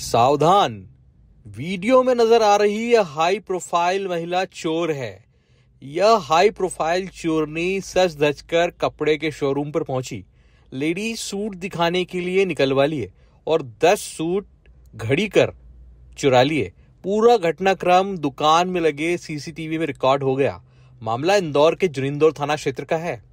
सावधान वीडियो में नजर आ रही यह हाई प्रोफाइल महिला चोर है यह हाई प्रोफाइल चोरनी सच धज कर कपड़े के शोरूम पर पहुंची लेडी सूट दिखाने के लिए निकलवा लिए और दस सूट घड़ी कर चुरा लिए पूरा घटनाक्रम दुकान में लगे सीसीटीवी में रिकॉर्ड हो गया मामला इंदौर के जुरिंदौर थाना क्षेत्र का है